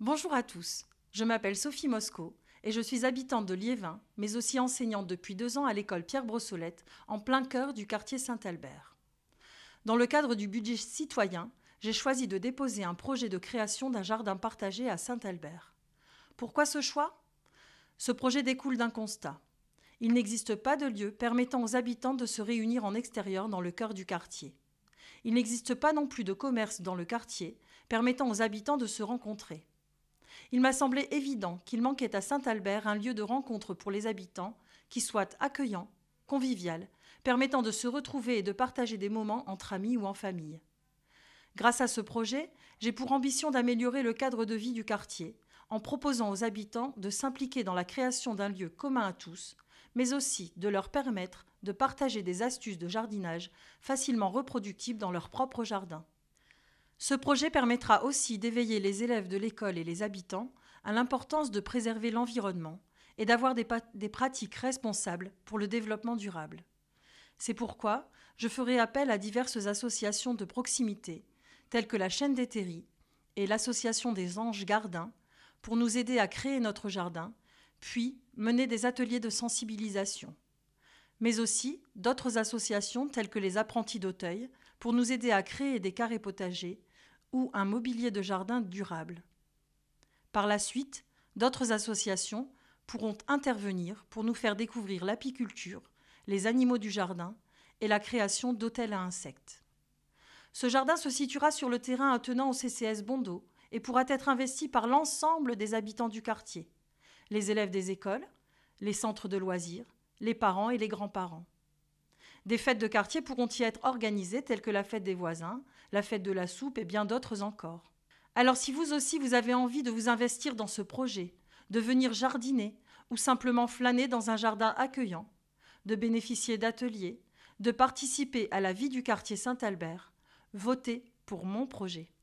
Bonjour à tous, je m'appelle Sophie Mosco et je suis habitante de Liévin, mais aussi enseignante depuis deux ans à l'école Pierre Brossolette, en plein cœur du quartier Saint-Albert. Dans le cadre du budget citoyen, j'ai choisi de déposer un projet de création d'un jardin partagé à Saint-Albert. Pourquoi ce choix Ce projet découle d'un constat. Il n'existe pas de lieu permettant aux habitants de se réunir en extérieur dans le cœur du quartier. Il n'existe pas non plus de commerce dans le quartier permettant aux habitants de se rencontrer il m'a semblé évident qu'il manquait à Saint-Albert un lieu de rencontre pour les habitants qui soit accueillant, convivial, permettant de se retrouver et de partager des moments entre amis ou en famille. Grâce à ce projet, j'ai pour ambition d'améliorer le cadre de vie du quartier, en proposant aux habitants de s'impliquer dans la création d'un lieu commun à tous, mais aussi de leur permettre de partager des astuces de jardinage facilement reproductibles dans leur propre jardin. Ce projet permettra aussi d'éveiller les élèves de l'école et les habitants à l'importance de préserver l'environnement et d'avoir des, pratiques responsables pour le développement durable. C'est pourquoi je ferai appel à diverses associations de proximité, telles que la chaîne des Terries et l'association des anges gardins, pour nous aider à créer notre jardin, puis mener des ateliers de sensibilisation mais aussi d'autres associations telles que les apprentis d'Auteuil, pour nous aider à créer des carrés potagers ou un mobilier de jardin durable. Par la suite, d'autres associations pourront intervenir pour nous faire découvrir l'apiculture, les animaux du jardin et la création d'hôtels à insectes. Ce jardin se situera sur le terrain attenant au CCS Bondo et pourra être investi par l'ensemble des habitants du quartier, les élèves des écoles, les centres de loisirs, les parents et les grands-parents. Des fêtes de quartier pourront y être organisées telles que la fête des voisins, la fête de la soupe et bien d'autres encore. Alors si vous aussi vous avez envie de vous investir dans ce projet, de venir jardiner ou simplement flâner dans un jardin accueillant, de bénéficier d'ateliers, de participer à la vie du quartier Saint-Albert, votez pour mon projet.